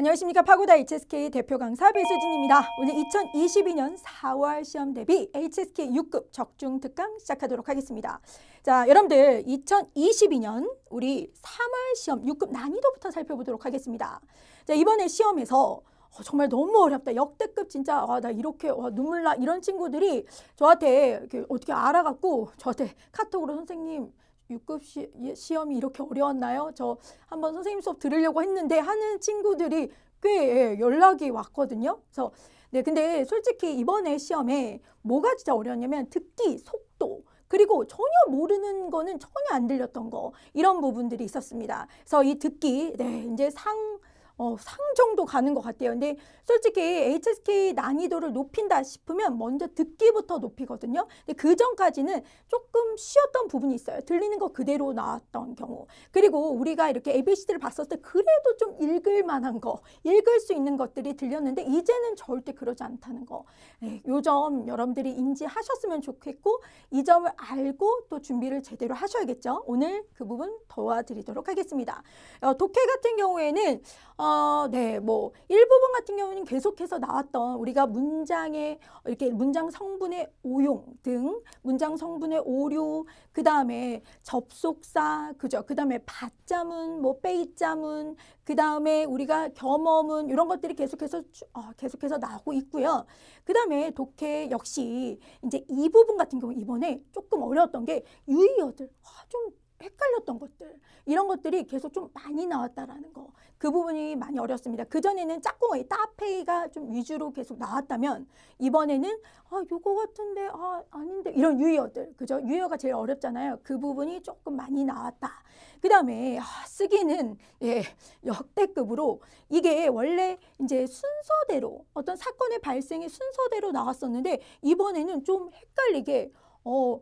안녕하십니까 파고다 HSK 대표 강사 배수진입니다. 오늘 2022년 4월 시험 대비 HSK 6급 적중 특강 시작하도록 하겠습니다. 자 여러분들 2022년 우리 3월 시험 6급 난이도부터 살펴보도록 하겠습니다. 자 이번에 시험에서 어, 정말 너무 어렵다. 역대급 진짜 아, 나 이렇게 와, 어, 눈물 나 이런 친구들이 저한테 이렇게 어떻게 알아갖고 저한테 카톡으로 선생님 6급 시, 예, 시험이 이렇게 어려웠나요? 저 한번 선생님 수업 들으려고 했는데 하는 친구들이 꽤 예, 연락이 왔거든요. 그래서 네, 근데 솔직히 이번에 시험에 뭐가 진짜 어려웠냐면 듣기, 속도, 그리고 전혀 모르는 거는 전혀 안 들렸던 거 이런 부분들이 있었습니다. 그래서 이 듣기 네 이제 상 어, 상 정도 가는 것 같아요. 근데 솔직히 HSK 난이도를 높인다 싶으면 먼저 듣기부터 높이거든요. 근데 그 전까지는 조금 쉬었던 부분이 있어요. 들리는 거 그대로 나왔던 경우. 그리고 우리가 이렇게 ABC를 봤을 때 그래도 좀 읽을 만한 거, 읽을 수 있는 것들이 들렸는데 이제는 절대 그러지 않다는 거. 네, 예, 요점 여러분들이 인지하셨으면 좋겠고 이 점을 알고 또 준비를 제대로 하셔야겠죠. 오늘 그 부분 도와드리도록 하겠습니다. 어, 독해 같은 경우에는 어, 어, 네, 뭐 일부분 같은 경우는 계속해서 나왔던 우리가 문장의 이렇게 문장 성분의 오용 등 문장 성분의 오류, 그 다음에 접속사, 그죠? 그 다음에 받자문, 뭐 빼이자문, 그 다음에 우리가 겸험은 이런 것들이 계속해서 어, 계속해서 나오고 있고요. 그 다음에 독해 역시 이제 이 부분 같은 경우 이번에 조금 어려웠던 게 유의어들, 아, 좀 헷갈렸던 것들 이런 것들이 계속 좀 많이 나왔다라는 거 그 부분이 많이 어렵습니다. 그 전에는 짝꿍의 따페이가 좀 위주로 계속 나왔다면 이번에는 아 요거 같은데 아 아닌데 이런 유의어들 그죠 유의어가 제일 어렵잖아요. 그 부분이 조금 많이 나왔다. 그 다음에 아, 쓰기는 예 역대급으로 이게 원래 이제 순서대로 어떤 사건의 발생의 순서대로 나왔었는데 이번에는 좀 헷갈리게 어,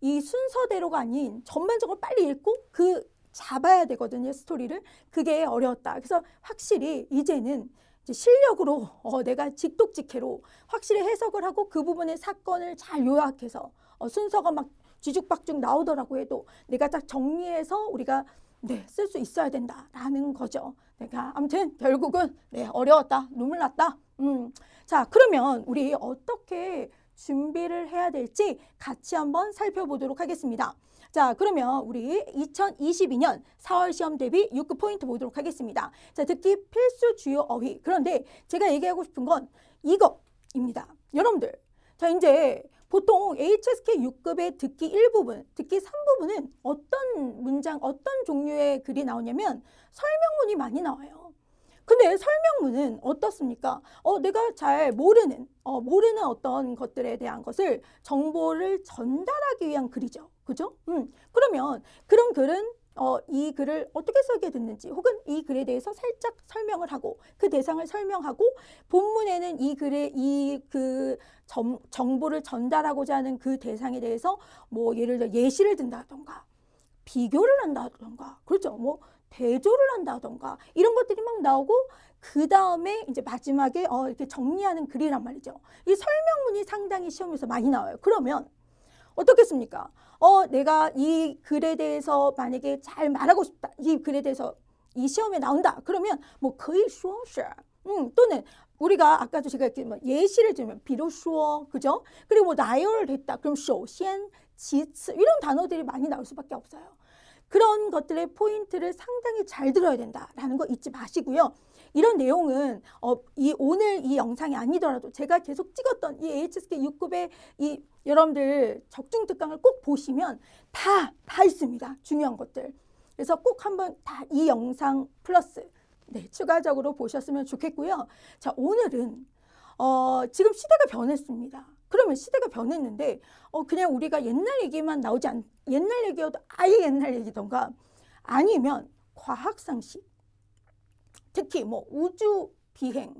이 순서대로가 아닌 전반적으로 빨리 읽고 그 잡아야 되거든요, 스토리를. 그게 어려웠다. 그래서 확실히 이제는 이제 실력으로 어, 내가 직독직해로 확실히 해석을 하고 그 부분의 사건을 잘 요약해서 어, 순서가 막쥐죽박죽 나오더라고 해도 내가 딱 정리해서 우리가 네, 쓸 수 있어야 된다라는 거죠. 내가 아무튼 결국은 네, 어려웠다. 눈물 났다. 음. 자, 그러면 우리 어떻게 준비를 해야 될지 같이 한번 살펴보도록 하겠습니다. 자, 그러면 우리 2022년 4월 시험 대비 6급 포인트 보도록 하겠습니다. 자, 듣기 필수 주요 어휘. 그런데 제가 얘기하고 싶은 건 이거입니다. 여러분들, 자, 이제 보통 HSK 6급의 듣기 일부분 듣기 삼부분은 어떤 문장, 어떤 종류의 글이 나오냐면 설명문이 많이 나와요. 근데 설명문은 어떻습니까? 어, 내가 잘 모르는, 어, 모르는 어떤 것들에 대한 것을 정보를 전달하기 위한 글이죠. 그죠? 음. 그러면 그런 글은 어, 이 글을 어떻게 쓰게 됐는지 혹은 이 글에 대해서 살짝 설명을 하고 그 대상을 설명하고 본문에는 이 글의 이 그 정보를 전달하고자 하는 그 대상에 대해서 뭐 예를 들어 예시를 든다던가 비교를 한다던가 그렇죠 뭐 대조를 한다던가 이런 것들이 막 나오고 그 다음에 이제 마지막에 어 이렇게 정리하는 글이란 말이죠. 이 설명문이 상당히 시험에서 많이 나와요. 그러면 어떻겠습니까? 어 내가 이 글에 대해서 만약에 잘 말하고 싶다. 이 글에 대해서 이 시험에 나온다. 그러면 뭐 거의 쇼쇼 음, 또는 우리가 아까도 제가 이렇게 뭐 예시를 들면 비로소 그죠? 그리고 뭐 나열을 했다. 그럼 쇼, 시엔, 지츠 이런 단어들이 많이 나올 수밖에 없어요. 그런 것들의 포인트를 상당히 잘 들어야 된다라는 거 잊지 마시고요. 이런 내용은 어, 이 오늘 이 영상이 아니더라도 제가 계속 찍었던 이 HSK 6급의 이 여러분들 적중 특강을 꼭 보시면 다 다 있습니다. 중요한 것들. 그래서 꼭 한번 다 이 영상 플러스 네, 추가적으로 보셨으면 좋겠고요. 자, 오늘은 어, 지금 시대가 변했습니다. 그러면 시대가 변했는데 어 그냥 우리가 옛날 얘기만 나오지 않 옛날 얘기여도 아예 옛날 얘기던가 아니면 과학 상식 특히 뭐 우주 비행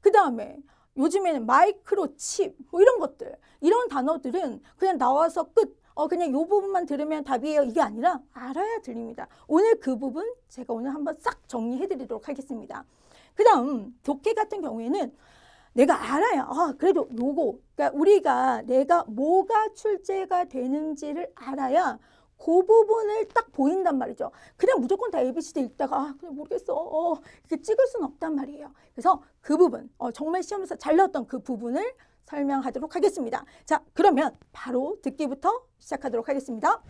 그다음에 요즘에는 마이크로칩 뭐 이런 것들 이런 단어들은 그냥 나와서 끝. 어 그냥 요 부분만 들으면 답이에요. 이게 아니라 알아야 들립니다. 오늘 그 부분 제가 오늘 한번 싹 정리해 드리도록 하겠습니다. 그다음 도끼 같은 경우에는 내가 알아야 아 그래도 요거 그러니까 우리가 내가 뭐가 출제가 되는지를 알아야 그 부분을 딱 보인단 말이죠. 그냥 무조건 다 ABCD 읽다가 아 그냥 모르겠어 어, 이렇게 찍을 수는 없단 말이에요. 그래서 그 부분 어, 정말 시험에서 잘 나왔던 그 부분을 설명하도록 하겠습니다. 자 그러면 바로 듣기부터 시작하도록 하겠습니다.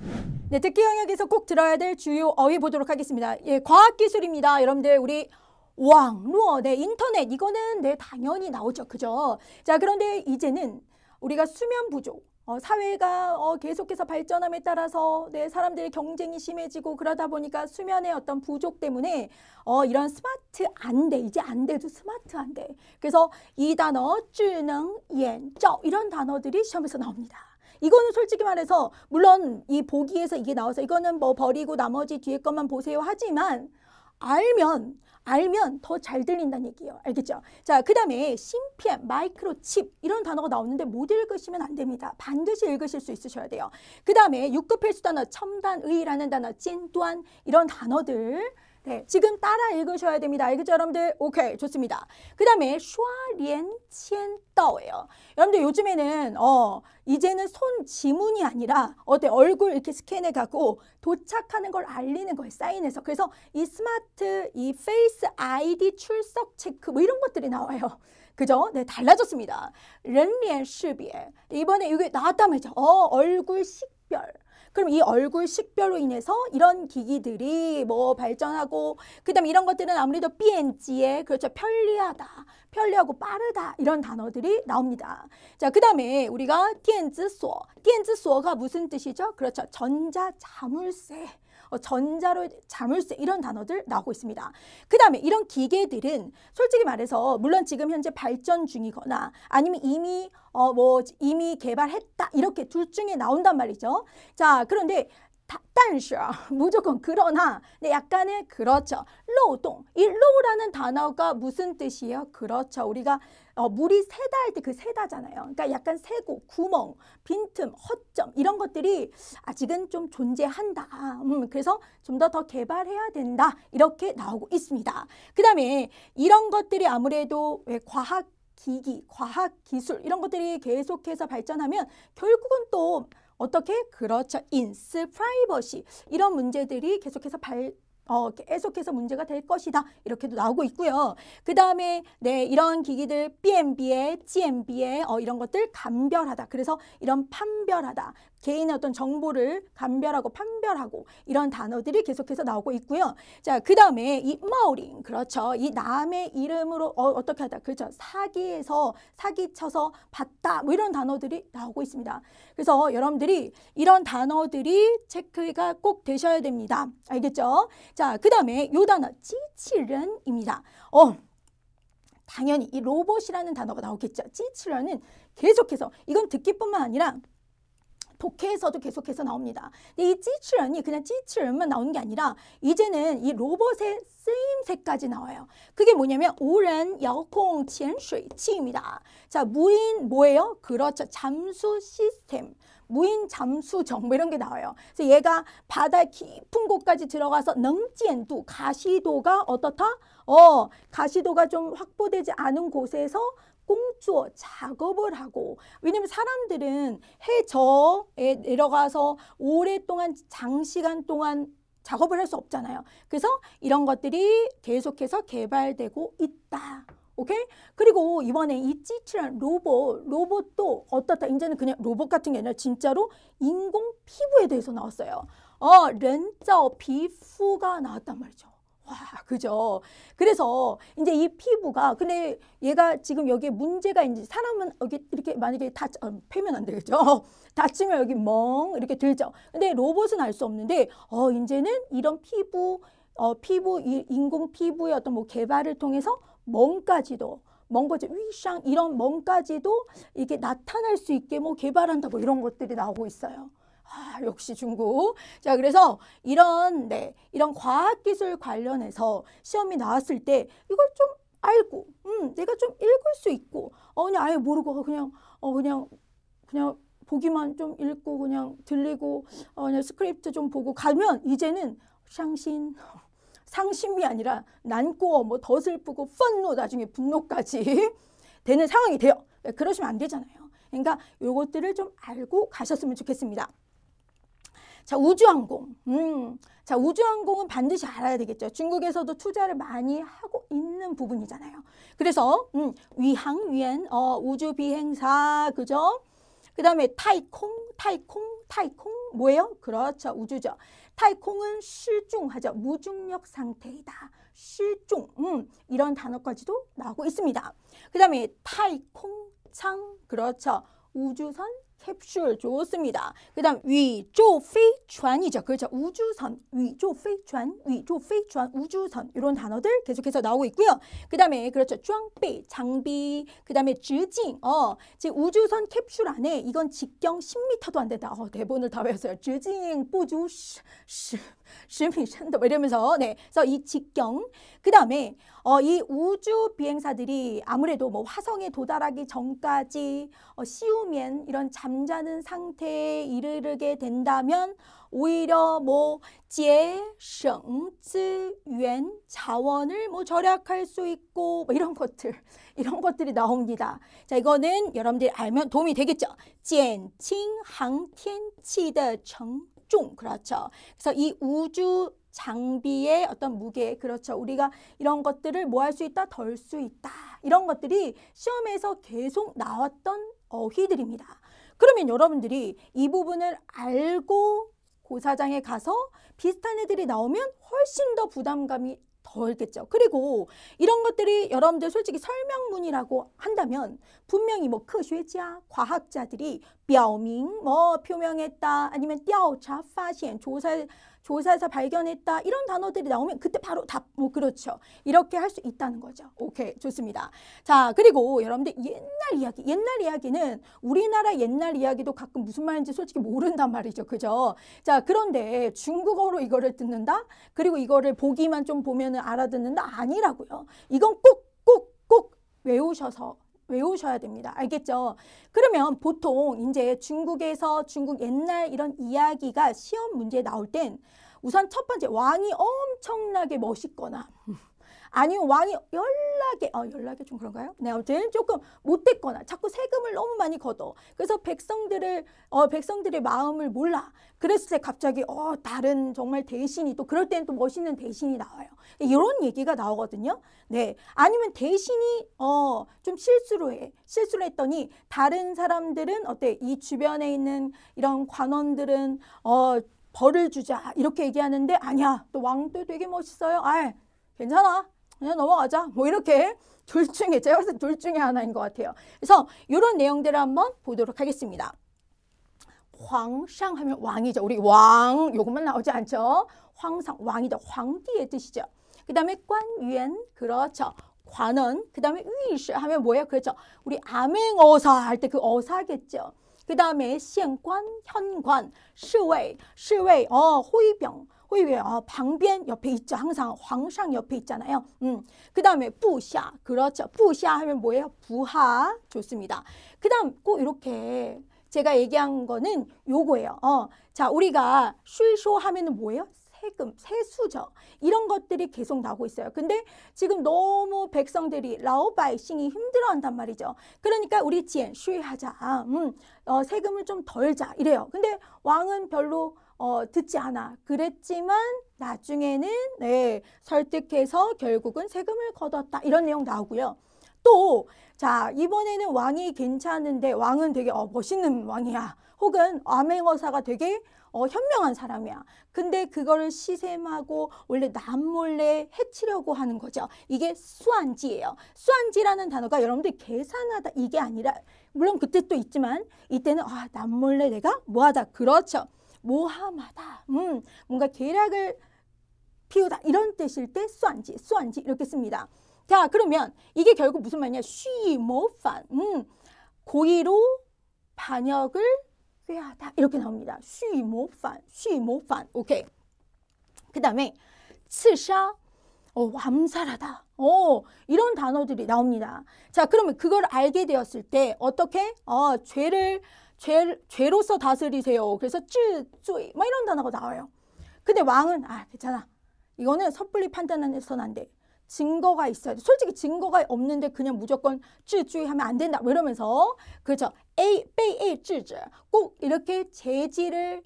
네 듣기 영역에서 꼭 들어야 될 주요 어휘 보도록 하겠습니다. 예 과학기술입니다. 여러분들 우리 왕루어, 네, 인터넷 이거는 네, 당연히 나오죠. 그죠? 자, 그런데 이제는 우리가 수면 부족, 어, 사회가 어, 계속해서 발전함에 따라서 네, 사람들의 경쟁이 심해지고 그러다 보니까 수면의 어떤 부족 때문에 어, 이런 스마트 안대, 이제 안대도 스마트 안대. 그래서 이 단어, 쯔능, 옌, 쩌 이런 단어들이 시험에서 나옵니다. 이거는 솔직히 말해서 물론 이 보기에서 이게 나와서 이거는 뭐 버리고 나머지 뒤에 것만 보세요 하지만 알면 알면 더 잘 들린다는 얘기예요. 알겠죠? 자, 그 다음에 심피엔, 마이크로칩 이런 단어가 나오는데 못 읽으시면 안 됩니다. 반드시 읽으실 수 있으셔야 돼요. 그 다음에 6급 필수 단어 첨단의라는 단어, 찐또한 이런 단어들 네, 지금 따라 읽으셔야 됩니다. 알겠죠, 여러분들? 오케이, 좋습니다. 그 다음에 슈아리엔첸떠예요. 여러분들 요즘에는 어 이제는 손 지문이 아니라 어때 얼굴 이렇게 스캔해 갖고 도착하는 걸 알리는 거예요. 사인해서. 그래서 이 스마트 이 페이스 아이디 출석 체크 뭐 이런 것들이 나와요. 그죠? 네, 달라졌습니다. 렌리엔 슈비에 이번에 이게 나왔다면서 어 얼굴 식별 그럼 이 얼굴 식별로 인해서 이런 기기들이 뭐 발전하고 그다음에 이런 것들은 아무래도 BNG에 그렇죠. 편리하다. 편리하고 빠르다. 이런 단어들이 나옵니다. 자, 그다음에 우리가 띠엔즈소. 锁엔즈소가 무슨 뜻이죠? 그렇죠. 전자 자물쇠. 어, 전자로 자물쇠 이런 단어들 나오고 있습니다. 그 다음에 이런 기계들은 솔직히 말해서 물론 지금 현재 발전 중이거나 아니면 이미 어 뭐 이미 개발했다 이렇게 둘 중에 나온단 말이죠. 자 그런데 단시 무조건 그러나 근데 네, 약간의 그렇죠 로동 이 로라는 단어가 무슨 뜻이에요? 그렇죠 우리가 어, 물이 새다 할 때 그 새다잖아요. 그러니까 약간 새고 구멍, 빈틈, 허점 이런 것들이 아직은 좀 존재한다. 음, 그래서 좀 더더 더 개발해야 된다 이렇게 나오고 있습니다. 그다음에 이런 것들이 아무래도 왜 과학 기기, 과학 기술 이런 것들이 계속해서 발전하면 결국은 또 어떻게? 그렇죠. 인스, 프라이버시 이런 문제들이 계속해서 발 어, 계속해서 문제가 될 것이다. 이렇게도 나오고 있고요. 그 다음에, 네, 이런 기기들, BMB에, GMB에, 어, 이런 것들 감별하다. 그래서 이런 판별하다. 개인의 어떤 정보를 감별하고 판별하고 이런 단어들이 계속해서 나오고 있고요. 자, 그 다음에 이마우링 그렇죠. 이 남의 이름으로 어, 어 떻게 하다, 그렇죠. 사기에서 사기쳐서 봤다, 뭐 이런 단어들이 나오고 있습니다. 그래서 여러분들이 이런 단어들이 체크가 꼭 되셔야 됩니다. 알겠죠? 자, 그 다음에 요 단어 찌칠은입니다. 어, 당연히 이 로봇이라는 단어가 나오겠죠. 찌칠러은 계속해서 이건 듣기뿐만 아니라 독해에서도 계속해서 나옵니다. 근데 이 찌츠런이 그냥 찌츠런만 나오는 게 아니라 이제는 이 로봇의 쓰임새까지 나와요. 그게 뭐냐면 오랜 여콩 潜水 치입니다. 자 무인 뭐예요? 그렇죠. 잠수 시스템. 무인 잠수 정보 뭐 이런 게 나와요. 그래서 얘가 바다 깊은 곳까지 들어가서 능지엔도 가시도가 어떻다? 어 가시도가 좀 확보되지 않은 곳에서 공주 작업을 하고 왜냐면 사람들은 해저에 내려가서 오랫동안 장시간 동안 작업을 할 수 없잖아요. 그래서 이런 것들이 계속해서 개발되고 있다. 오케이? 그리고 이번에 이 찌칠한 로봇, 로봇도 어떻다. 이제는 그냥 로봇 같은 게 아니라 진짜로 인공 피부에 대해서 나왔어요. 어, 렌저 피부가 나왔단 말이죠. 와, 그죠? 그래서 이제 이 피부가 근데 얘가 지금 여기에 문제가 이제 사람은 여기 이렇게 만약에 다 어, 패면 안 되겠죠? 다치면 여기 멍 이렇게 들죠. 근데 로봇은 알 수 없는데 어 이제는 이런 피부 어 피부 이, 인공 피부의 어떤 뭐 개발을 통해서 멍까지도 멍거지 위샹 이런 멍까지도 이게 나타날 수 있게 뭐 개발한다고 이런 것들이 나오고 있어요. 아, 역시 중국. 자, 그래서 이런, 네, 이런 과학기술 관련해서 시험이 나왔을 때 이걸 좀 알고, 음, 내가 좀 읽을 수 있고, 어, 그냥 아예 모르고, 그냥, 어, 그냥, 그냥 보기만 좀 읽고, 그냥 들리고, 어, 그냥 스크립트 좀 보고 가면 이제는 상신, 상심이 아니라 난고, 뭐더 슬프고, 펀노, 나중에 분노까지 되는 상황이 돼요. 네, 그러시면 안 되잖아요. 그러니까 요것들을 좀 알고 가셨으면 좋겠습니다. 자, 우주항공. 음. 자, 우주항공은 반드시 알아야 되겠죠. 중국에서도 투자를 많이 하고 있는 부분이잖아요. 그래서, 음, 위항, 위엔, 어, 우주비행사, 그죠? 그 다음에 타이콩, 타이콩, 타이콩, 뭐예요? 그렇죠. 우주죠. 타이콩은 실중하죠. 무중력 상태이다. 실중, 음, 이런 단어까지도 나오고 있습니다. 그 다음에 타이콩, 창, 그렇죠. 우주선 캡슐 좋습니다. 그 다음 위조페이전이죠. 그렇죠. 우주선, 위조페이전, 위조페이전, 우주선 이런 단어들 계속해서 나오고 있고요. 그 다음에 그렇죠. 쫑배, 장비, 그 다음에 즈징, 어, 즉 우주선 캡슐 안에 이건 직경 10m도 안 된다. 어, 대본을 다 외웠어요. 즈징, 뽀주, 시, 시. 쉬미 샨다 뭐 이러면서 네. 그래서 이 직경 그다음에 어, 이 우주 비행사들이 아무래도 뭐 화성에 도달하기 전까지 어, 씌우면 이런 잠자는 상태에 이르게 르 된다면 오히려 뭐 지혜, 성지, 자원을 뭐 절약할 수 있고 뭐 이런 것들 이런 것들이 나옵니다. 자 이거는 여러분들이 알면 도움이 되겠죠. 减轻航天器的成종 그렇죠. 그래서 이 우주 장비의 어떤 무게 그렇죠. 우리가 이런 것들을 뭐 할 수 있다 덜 수 있다 이런 것들이 시험에서 계속 나왔던 어휘들입니다. 그러면 여러분들이 이 부분을 알고 고사장에 가서 비슷한 애들이 나오면 훨씬 더 부담감이 덜겠죠 그리고 이런 것들이 여러분들 솔직히 설명문이라고 한다면 분명히 뭐크科지아 과학자들이 表밍뭐 표명했다 아니면 뼈调查发现 조사 조사에서 발견했다 이런 단어들이 나오면 그때 바로 답뭐 그렇죠. 이렇게 할 수 있다는 거죠. 오케이 좋습니다. 자 그리고 여러분들 옛 옛날 이야기, 옛날 이야기는 우리나라 옛날 이야기도 가끔 무슨 말인지 솔직히 모른단 말이죠. 그죠? 자, 그런데 중국어로 이거를 듣는다? 그리고 이거를 보기만 좀 보면은 알아듣는다? 아니라고요. 이건 꼭, 꼭, 꼭 외우셔서 외우셔야 됩니다. 알겠죠? 그러면 보통 이제 중국에서 중국 옛날 이런 이야기가 시험 문제에 나올 땐 우선 첫 번째 왕이 엄청나게 멋있거나 아니면 왕이 연락에 어 연락에 좀 그런가요? 네 아무튼 조금 못됐거나 자꾸 세금을 너무 많이 걷어 그래서 백성들을 어 백성들의 마음을 몰라 그랬을 때 갑자기 어 다른 정말 대신이 또 그럴 때는 또 멋있는 대신이 나와요 이런 얘기가 나오거든요 네 아니면 대신이 어 좀 실수로 해 실수를 했더니 다른 사람들은 어때 이 주변에 있는 이런 관원들은 어 벌을 주자 이렇게 얘기하는데 아니야 또 왕도 되게 멋있어요 아 괜찮아 그냥 넘어가자. 뭐 이렇게 둘 중에 제가 봤을 때둘 중에 하나인 것 같아요. 그래서 이런 내용들을 한번 보도록 하겠습니다. 황상 하면 왕이죠. 우리 왕 요것만 나오지 않죠. 황상 왕이죠. 황띠의 뜻이죠. 그 다음에 관위엔 그렇죠. 관은그 다음에 위시 하면 뭐예요? 그렇죠. 우리 암행어사 할 때 그 어사겠죠. 그 다음에 시행관, 현관, 시외, 시외, 어, 호위병, 我以为 아, 방변 옆에 있죠. 항상 황상 옆에 있잖아요. 음. 그다음에 부샤. 그렇죠. 부샤 하면 뭐예요? 부하. 좋습니다. 그다음 꼭 이렇게 제가 얘기한 거는 요거예요. 어. 자, 우리가 쉴쇼 하면은 뭐예요? 세금, 세수죠. 이런 것들이 계속 나오고 있어요. 근데 지금 너무 백성들이 라오바이싱이 힘들어한단 말이죠. 그러니까 우리 지엔 쉬하자. 음, 어, 세금을 좀 덜자 이래요. 근데 왕은 별로 어, 듣지 않아. 그랬지만 나중에는 네, 설득해서 결국은 세금을 거뒀다. 이런 내용 나오고요. 또, 자, 이번에는 왕이 괜찮은데 왕은 되게 어, 멋있는 왕이야. 혹은 암행어사가 되게 어, 현명한 사람이야. 근데 그거를 시샘하고 원래 남몰래 해치려고 하는 거죠. 이게 수안지예요. 수안지라는 단어가 여러분들 계산하다 이게 아니라 물론 그때 또 있지만 이때는 아, 남몰래 내가 뭐하다. 그렇죠. 모하마다 음, 뭔가 계략을 피우다 이런 뜻일 때 수안지, 수안지 이렇게 씁니다. 자, 그러면 이게 결국 무슨 말이냐? 쉬모판. 뭐, 음, 고의로 반역을 꾀하다 이렇게 나옵니다. 쉬모판, 뭐, 쉬모판. 뭐, 오케이. 그다음에 치사 어, 암살하다. 어, 이런 단어들이 나옵니다. 자, 그러면 그걸 알게 되었을 때 어떻게 어, 죄를 죄, 죄로서 다스리세요. 그래서 쯔, 쯔, 이막 이런 단어가 나와요. 근데 왕은 아 괜찮아. 이거는 섣불리 판단해서는 안 돼. 증거가 있어야 돼. 솔직히 증거가 없는데 그냥 무조건 쯔쯔 이 하면 안 된다. 뭐 이러면서 그렇죠. 에이, 빼, A, 쯔쯔. 꼭 이렇게 제지를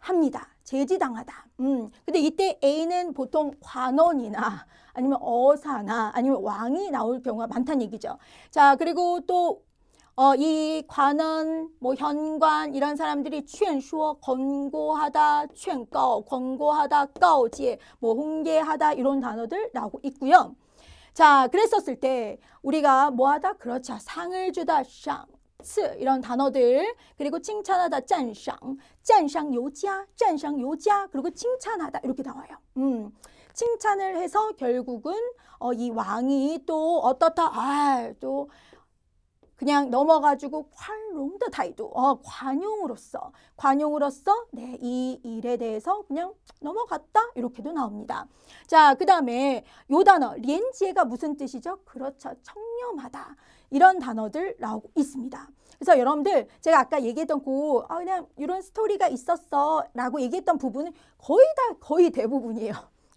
합니다. 제지당하다. 음. 근데 이때 A는 보통 관원이나 아니면 어사나 아니면 왕이 나올 경우가 많다는 얘기죠. 자, 그리고 또 어, 이관은뭐 현관 이런 사람들이 劝说 권고하다, 劝告 권고하다, 告诫뭐 홍계하다 이런 단어들 나오고 있고요. 자, 그랬었을 때 우리가 뭐하다 그렇죠. 상을 주다, 상. 이런 단어들 그리고 칭찬하다 짠상 짠상 요자 짠상 요자 그리고 칭찬하다 이렇게 나와요 음. 칭찬을 해서 결국은 어, 이 왕이 또 어떻다 아또 그냥 넘어가지고 관롱더 다이도 어, 관용으로서 관용으로서 네, 이 일에 대해서 그냥 넘어갔다 이렇게도 나옵니다. 자, 그 다음에 요 단어 렌지에가 무슨 뜻이죠? 그렇죠. 청렴하다. 이런 단어들 나오고 있습니다. 그래서 여러분들 제가 아까 얘기했던 고 아, 그냥 이런 스토리가 있었어 라고 얘기했던 부분은 거의 다 거의 대부분이에요.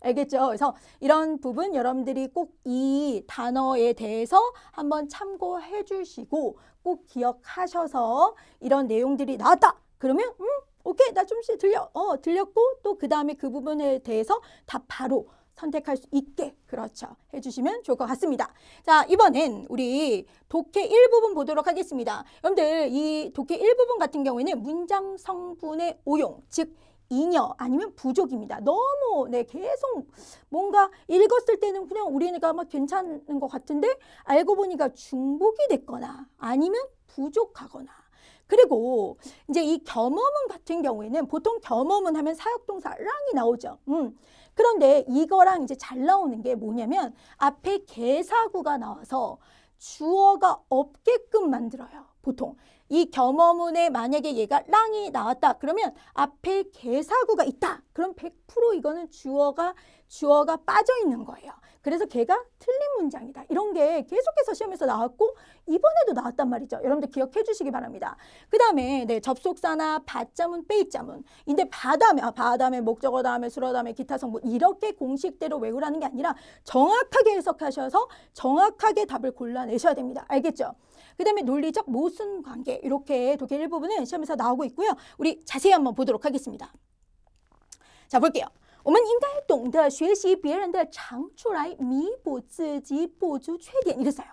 알겠죠? 그래서 이런 부분 여러분들이 꼭 이 단어에 대해서 한번 참고해 주시고 꼭 기억하셔서 이런 내용들이 나왔다. 그러면 음 오케이 나조금씩 들려 어 들렸고 또 그 다음에 그 부분에 대해서 다 바로 선택할 수 있게 그렇죠 해주시면 좋을 것 같습니다 자 이번엔 우리 독해 일부분 보도록 하겠습니다 여러분들 이 독해 일부분 같은 경우에는 문장 성분의 오용 즉 이녀 아니면 부족입니다. 너무 네 계속 뭔가 읽었을 때는 그냥 우리가 막 괜찮은 것 같은데 알고 보니까 중복이 됐거나 아니면 부족하거나 그리고 이제 이겸허은 같은 경우에는 보통 겸허은 하면 사역동사 랑이 나오죠. 음. 그런데 이거랑 이제 잘 나오는 게 뭐냐면 앞에 개사구가 나와서 주어가 없게끔 만들어요. 보통 이 겸허문에 만약에 얘가 랑이 나왔다. 그러면 앞에 개사구가 있다. 그럼 100% 이거는 주어가 주어가 빠져 있는 거예요. 그래서 걔가 틀린 문장이다. 이런 게 계속해서 시험에서 나왔고 이번에도 나왔단 말이죠. 여러분들 기억해 주시기 바랍니다. 그 다음에 네, 접속사나 받자문, 빼잇자문. 인데 바다면바다음 아, 목적어 다음에, 수어 다음에, 기타 성분 이렇게 공식대로 외우라는 게 아니라 정확하게 해석하셔서 정확하게 답을 골라내셔야 됩니다. 알겠죠? 그 다음에 논리적 모순 관계 이렇게 독일 일부분은 시험에서 나오고 있고요. 우리 자세히 한번 보도록 하겠습니다. 자 볼게요. 我们应该懂得学习别人的长处来弥补自己不足缺点이랬어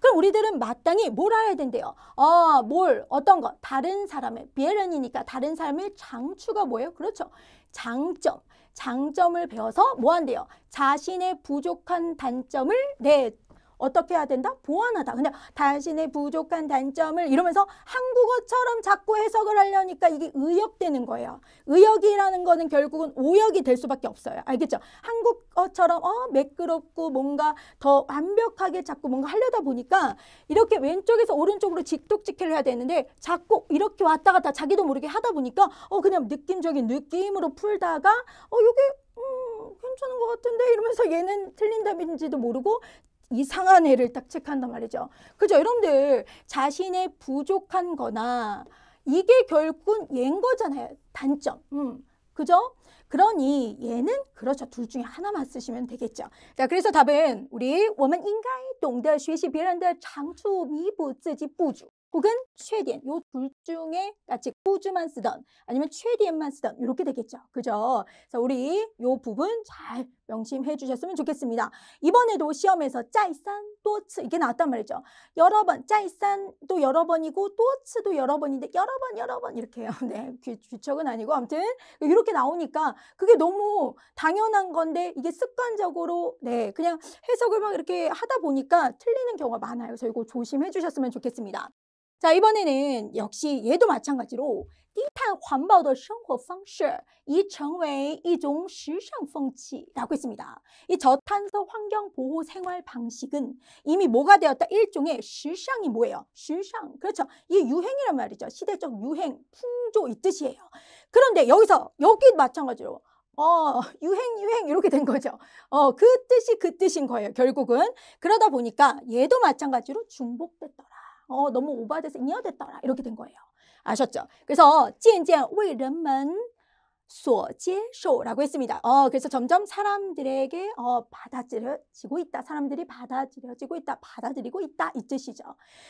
그럼 우리들은 마땅히 뭘 알아야 된대요. 어, 뭘, 어떤 것, 다른 사람의,别人이니까 다른 사람의 장추가 뭐예요? 그렇죠. 장점, 장점을 배워서 뭐 한대요? 자신의 부족한 단점을 내 어떻게 해야 된다? 보완하다. 근데 당신의 부족한 단점을 이러면서 한국어처럼 자꾸 해석을 하려니까 이게 의역되는 거예요. 의역이라는 거는 결국은 오역이 될 수밖에 없어요. 알겠죠? 한국어처럼 어 매끄럽고 뭔가 더 완벽하게 자꾸 뭔가 하려다 보니까 이렇게 왼쪽에서 오른쪽으로 직독직해를 해야 되는데 자꾸 이렇게 왔다 갔다 자기도 모르게 하다 보니까 어 그냥 느낌적인 느낌으로 풀다가 어 이게 음, 괜찮은 것 같은데 이러면서 얘는 틀린 답인지도 모르고 이상한 애를 딱 체크한단 말이죠. 그죠? 여러분들 자신의 부족한 거나 이게 결국은 얘인 거잖아요. 단점. 음. 그죠? 그러니 얘는 그렇죠. 둘 중에 하나만 쓰시면 되겠죠. 자, 그래서 답은 우리 我们应该懂得学习别人的长处，弥补自己不足。 혹은 최대한 요 둘 중에 같이 고즈만 쓰던 아니면 최대한만 쓰던 이렇게 되겠죠. 그죠? 자, 우리 요 부분 잘 명심해 주셨으면 좋겠습니다. 이번에도 시험에서 짜이산, 또츠 이게 나왔단 말이죠. 여러 번 짜이산도 여러 번이고 또츠도 여러 번인데 여러 번 여러 번 이렇게 요 네, 귀, 귀척은 아니고 아무튼 이렇게 나오니까 그게 너무 당연한 건데 이게 습관적으로 네, 그냥 해석을 막 이렇게 하다 보니까 틀리는 경우가 많아요. 그래서 이거 조심해 주셨으면 좋겠습니다. 자 이번에는 역시 얘도 마찬가지로 低탄环保的生活方式이 成为一种时尚风气라고 했습니다. 이 저탄소 환경 보호 생활 방식은 이미 뭐가 되었다? 일종의 시상이 뭐예요? 시상. 그렇죠. 이 유행이란 말이죠. 시대적 유행, 풍조 이 뜻이에요. 그런데 여기서 여기 마찬가지로 어, 유행, 유행, 이렇게 된 거죠. 어, 그 뜻이 그 뜻인 거예요, 결국은. 그러다 보니까 얘도 마찬가지로 중복됐더라. 어, 너무 오버돼서 이어됐더라 이렇게 된 거예요. 아셨죠? 그래서 渐渐为人们所接受라고 했습니다. 어, 그래서 점점 사람들에게 어, 받아들여지고 있다. 사람들이 받아들여지고 있다. 받아들이고 있다. 이 뜻이죠.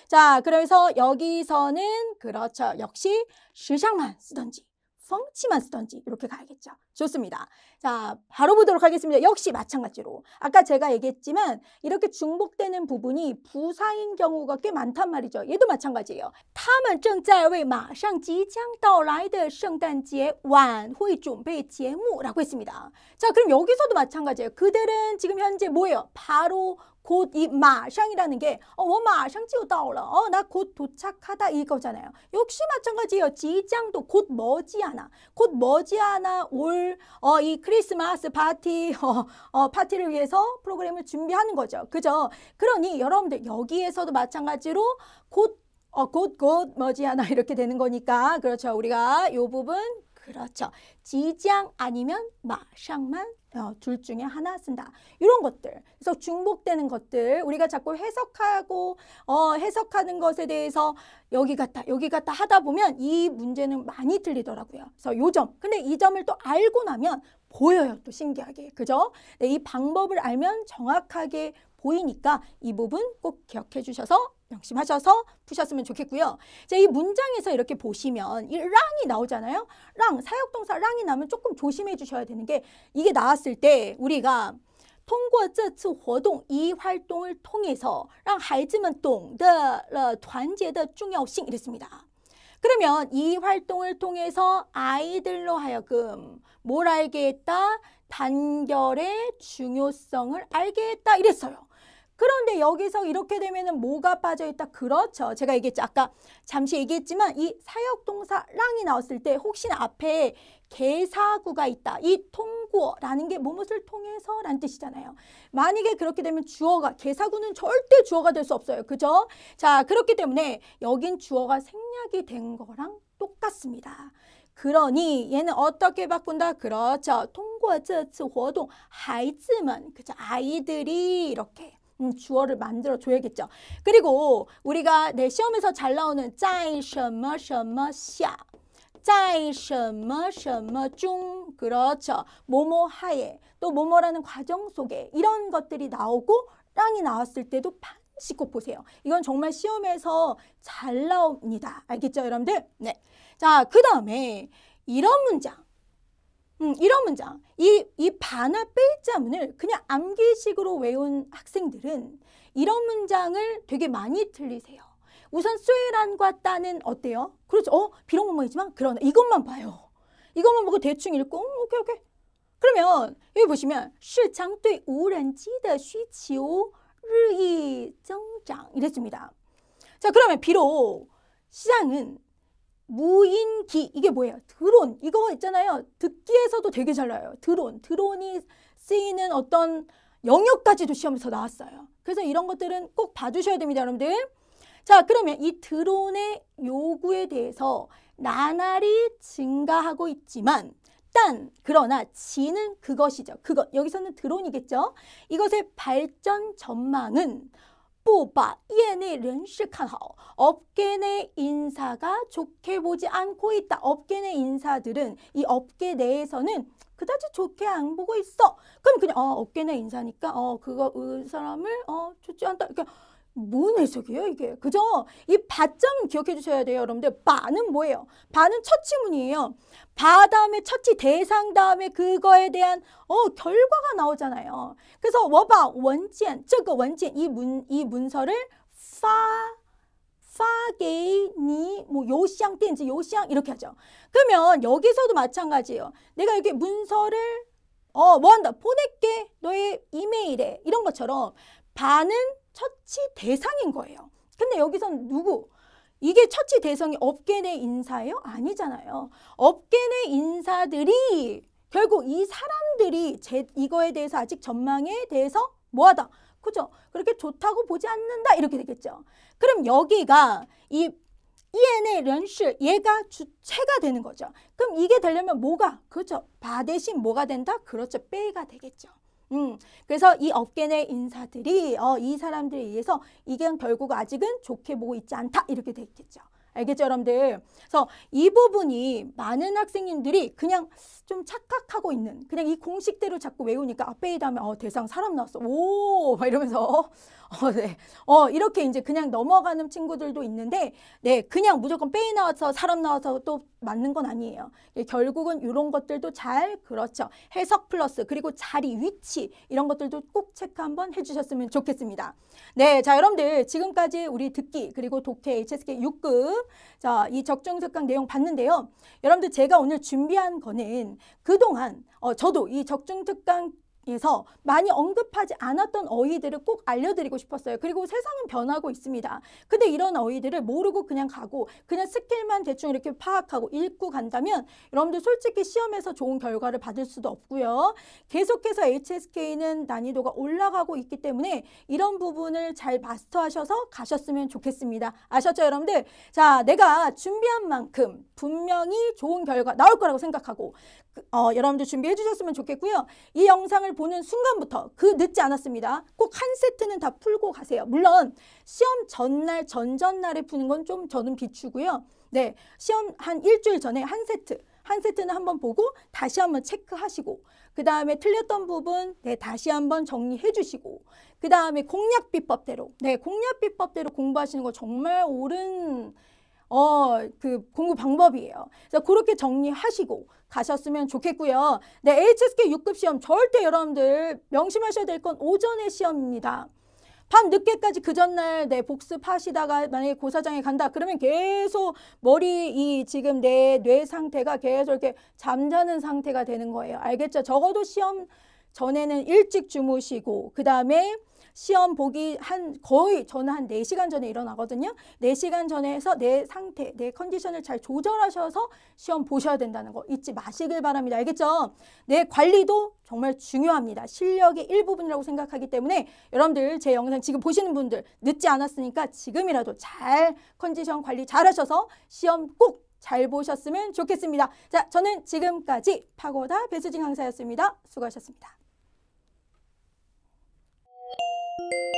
자, 그래서 여기서는 그렇죠. 역시 시장만 쓰던지 성취만 쓰던지 이렇게 가야겠죠. 좋습니다. 자, 바로 보도록 하겠습니다. 역시 마찬가지로 아까 제가 얘기했지만 이렇게 중복되는 부분이 부사인 경우가 꽤 많단 말이죠. 얘도 마찬가지예요. 他们正在为马上即将到来的圣诞节晚会准备节目라고 했습니다. 자, 그럼 여기서도 마찬가지예요. 그들은 지금 현재 뭐예요? 바로 곧이 마샹이라는 게 어, 워마샹지우 뭐 다오라. 어, 나 곧 도착하다 이거잖아요. 역시 마찬가지예요. 지장도 곧 머지않아. 곧 머지않아 올 어, 이 크리스마스 파티 어, 어, 파티를 위해서 프로그램을 준비하는 거죠. 그죠? 그러니 여러분들 여기에서도 마찬가지로 곧 어, 곧, 곧, 머지않아 이렇게 되는 거니까 그렇죠. 우리가 요 부분 그렇죠. 지장 아니면 마샹만 어, 둘 중에 하나 쓴다. 이런 것들. 그래서 중복되는 것들. 우리가 자꾸 해석하고, 어, 해석하는 것에 대해서 여기 갔다, 여기 갔다 하다 보면 이 문제는 많이 틀리더라고요. 그래서 요 점. 근데 이 점을 또 알고 나면 보여요. 또 신기하게. 그죠? 네, 이 방법을 알면 정확하게 보이니까 이 부분 꼭 기억해 주셔서 명심하셔서 푸셨으면 좋겠고요. 자, 이 문장에서 이렇게 보시면 이 랑이 나오잖아요. 랑, 사역동사 랑이 나면 조금 조심해 주셔야 되는 게 이게 나왔을 때 우리가 通过这次活动이 활동을 통해서 让孩子们懂得了团结的重要性 이랬습니다. 그러면 이 활동을 통해서 아이들로 하여금 뭘 알게 했다? 단결의 중요성을 알게 했다 이랬어요. 그런데 여기서 이렇게 되면은 뭐가 빠져있다? 그렇죠. 제가 얘기했죠. 아까 잠시 얘기했지만 이 사역동사 랑이 나왔을 때 혹시나 앞에 개사구가 있다. 이통고라는게 무엇을 통해서 란 뜻이잖아요. 만약에 그렇게 되면 주어가 개사구는 절대 주어가 될 수 없어요. 그죠? 자 그렇기 때문에 여긴 주어가 생략이 된 거랑 똑같습니다. 그러니 얘는 어떻게 바꾼다? 그렇죠. 통과 这次活动孩子们 그죠? 아이들이 이렇게 음, 주어를 만들어 줘야겠죠. 그리고 우리가 내 시험에서 잘 나오는 짜이什么什么下 在什么什么중 그렇죠. 모모 하에 또 모모라는 과정 속에 이런 것들이 나오고 랑이 나왔을 때도 반드시 꼭 보세요. 이건 정말 시험에서 잘 나옵니다. 알겠죠, 여러분들? 네. 자, 그 다음에 이런 문장. 음, 이런 문장, 이, 이반합빼자문을 그냥 암기식으로 외운 학생들은 이런 문장을 되게 많이 틀리세요. 우선 쇠란과 따는 어때요? 그렇죠. 어, 비록 문망이지만 그러 이것만 봐요. 이것만 보고 대충 읽고 음, 오케이 오케이. 그러면 여기 보시면 시장对 우란지의需求 日益增长이랬습니다. 자 그러면 비록 시장은 무인기 이게 뭐예요? 드론 이거 있잖아요. 듣기에서도 되게 잘 나와요. 드론 드론이 쓰이는 어떤 영역까지도 시험에서 나왔어요. 그래서 이런 것들은 꼭 봐주셔야 됩니다, 여러분들. 자, 그러면 이 드론의 요구에 대해서 나날이 증가하고 있지만 딴 그러나 지는 그것이죠. 그것 여기서는 드론이겠죠. 이것의 발전 전망은 不把业内人士看好. 업계 내 인사가 좋게 보지 않고 있다. 업계 내 인사들은 이 업계 내에서는 그다지 좋게 안 보고 있어. 그럼 그냥 어, 업계 내 인사니까 어, 그거 그 사람을 어, 좋지 않다. 그러니 뭔 해석이에요 이게 그죠? 이 바점 기억해 주셔야 돼요 여러분들 바는 뭐예요? 바는 첫 지문이에요 바 다음에 첫지 대상 다음에 그거에 대한 어 결과가 나오잖아요 그래서 워바 원젠 저거 그 원젠 이문 이 문서를 파 파게니 뭐 요시앙 띠인지 요시앙 이렇게 하죠 그러면 여기서도 마찬가지예요 내가 이렇게 문서를 어뭐 다 보낼게 너의 이메일에 이런 것처럼 바는 처치 대상인 거예요. 근데 여기선 누구? 이게 처치 대상이 업계 내 인사예요? 아니잖아요. 업계 내 인사들이 결국 이 사람들이 제, 이거에 대해서 아직 전망에 대해서 뭐하다? 그죠? 그렇게 좋다고 보지 않는다 이렇게 되겠죠. 그럼 여기가 이 ENA 렌슈 얘가 주체가 되는 거죠. 그럼 이게 되려면 뭐가? 그렇죠. 바 대신 뭐가 된다? 그렇죠. 빼가 되겠죠. 음, 그래서 이 업계 내 인사들이 어, 이 사람들에 의해서 이게 결국 아직은 좋게 보고 있지 않다 이렇게 돼 있겠죠. 알겠죠, 여러분들? 그래서 이 부분이 많은 학생님들이 그냥 좀 착각하고 있는 그냥 이 공식대로 자꾸 외우니까 앞에 이다면 어, 대상 사람 나왔어. 오! 막 이러면서 어, 네. 어, 이렇게 이제 그냥 넘어가는 친구들도 있는데 네, 그냥 무조건 빼이 나와서 사람 나와서 또 맞는 건 아니에요. 네, 결국은 이런 것들도 잘 그렇죠. 해석 플러스 그리고 자리, 위치 이런 것들도 꼭 체크 한번 해주셨으면 좋겠습니다. 네, 자 여러분들 지금까지 우리 듣기 그리고 독해 HSK 6급 자, 이적중특강 내용 봤는데요. 여러분들 제가 오늘 준비한 거는 그동안 어, 저도 이 적중 특강 에서 많이 언급하지 않았던 어휘들을 꼭 알려드리고 싶었어요. 그리고 세상은 변하고 있습니다. 근데 이런 어휘들을 모르고 그냥 가고 그냥 스킬만 대충 이렇게 파악하고 읽고 간다면 여러분들 솔직히 시험에서 좋은 결과를 받을 수도 없고요. 계속해서 HSK는 난이도가 올라가고 있기 때문에 이런 부분을 잘 마스터하셔서 가셨으면 좋겠습니다. 아셨죠 여러분들? 자 내가 준비한 만큼 분명히 좋은 결과 나올 거라고 생각하고 그, 어, 여러분들 준비해 주셨으면 좋겠고요. 이 영상을 보는 순간부터 그 늦지 않았습니다. 꼭 한 세트는 다 풀고 가세요. 물론 시험 전날, 전전날에 푸는 건 좀 저는 비추고요. 네, 시험 한 일주일 전에 한 세트, 한 세트는 한 번 보고 다시 한 번 체크하시고 그 다음에 틀렸던 부분 네, 다시 한 번 정리해 주시고 그 다음에 공략비법대로 네, 공략비법대로 공부하시는 거 정말 옳은 어, 그 공부 방법이에요. 그래서 그렇게 정리하시고 가셨으면 좋겠고요. 네, HSK 6급 시험 절대 여러분들 명심하셔야 될 건 오전의 시험입니다. 밤 늦게까지 그 전날 내 네, 복습하시다가 만약에 고사장에 간다 그러면 계속 머리 이 지금 내 뇌 상태가 계속 이렇게 잠자는 상태가 되는 거예요. 알겠죠? 적어도 시험 전에는 일찍 주무시고 그 다음에 시험 보기 한 거의 저는 한4시간 전에 일어나거든요. 4시간 전에 해서 내 상태, 내 컨디션을 잘 조절하셔서 시험 보셔야 된다는 거 잊지 마시길 바랍니다. 알겠죠? 내 네, 관리도 정말 중요합니다. 실력의 일부분이라고 생각하기 때문에 여러분들 제 영상 지금 보시는 분들 늦지 않았으니까 지금이라도 잘 컨디션 관리 잘 하셔서 시험 꼭 잘 보셨으면 좋겠습니다. 자, 저는 지금까지 파고다 배수진 강사였습니다. 수고하셨습니다. Thank you.